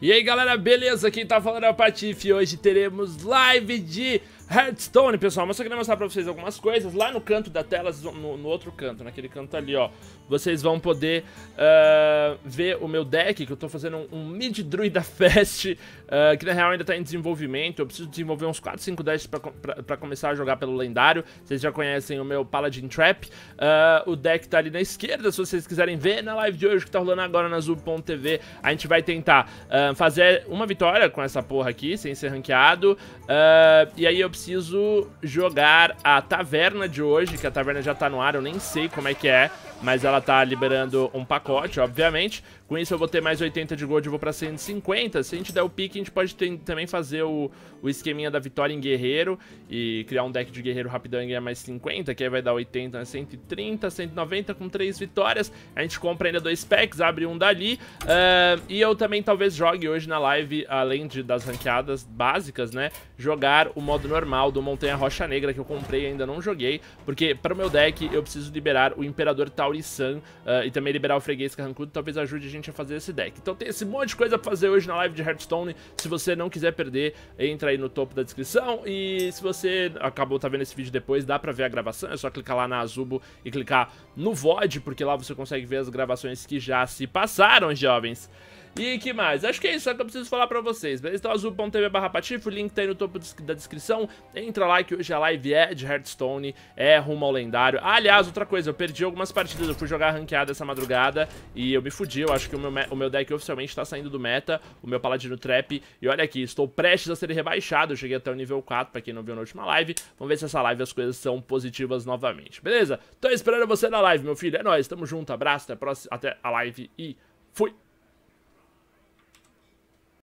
E aí galera, beleza? Quem tá falando é o Patife e hoje teremos live de Hearthstone, pessoal. Mas só queria mostrar pra vocês algumas coisas. Lá no canto da tela, no, no outro canto, naquele canto ali, ó. Vocês vão poder uh, ver o meu deck, que eu tô fazendo um, um Mid Druida Fest, uh, que na real ainda tá em desenvolvimento. Eu preciso desenvolver uns 4, 5 decks pra, pra, pra começar a jogar pelo lendário. Vocês já conhecem o meu Paladin Trap. Uh, o deck tá ali na esquerda, se vocês quiserem ver. Na live de hoje, que tá rolando agora na Azul.tv, a gente vai tentar fazer uma vitória com essa porra aqui, sem ser ranqueado. e aí eu preciso jogar a taverna de hoje, que a taverna já tá no ar, eu nem sei como é que é, mas ela tá liberando um pacote, obviamente. Com isso eu vou ter mais 80 de gold, e vou pra 150. Se a gente der o pique, a gente pode ter, também fazer o, o esqueminha da vitória em guerreiro e criar um deck de guerreiro rapidão e ganhar mais 50, que aí vai dar 80, né? 130, 190 com 3 vitórias. A gente compra ainda dois packs, abre um dali. Uh, e eu também talvez jogue hoje na live, além de, das ranqueadas básicas, né? Jogar o modo normal normal do Montanha Rocha Negra que eu comprei e ainda não joguei, porque para o meu deck eu preciso liberar o Imperador Taurisan uh, e também liberar o Freguês Carrancudo, talvez ajude a gente a fazer esse deck. Então tem esse monte de coisa pra fazer hoje na live de Hearthstone, se você não quiser perder, entra aí no topo da descrição e se você acabou tá vendo esse vídeo depois, dá pra ver a gravação, é só clicar lá na Azubo e clicar no VOD, porque lá você consegue ver as gravações que já se passaram, jovens. E que mais? Acho que é isso é que eu preciso falar pra vocês, beleza? Então azul.tv barra patife, o link tá aí no topo da descrição. Entra lá que hoje a live é de Hearthstone, é rumo ao lendário. aliás, outra coisa, eu perdi algumas partidas, eu fui jogar ranqueada essa madrugada e eu me fudi, eu acho que o meu, o meu deck oficialmente tá saindo do meta, o meu paladino trap. E olha aqui, estou prestes a ser rebaixado, eu cheguei até o nível 4, pra quem não viu na última live. Vamos ver se essa live as coisas são positivas novamente, beleza? Tô esperando você na live, meu filho, é nóis, tamo junto, abraço, até a, próxima, até a live e fui!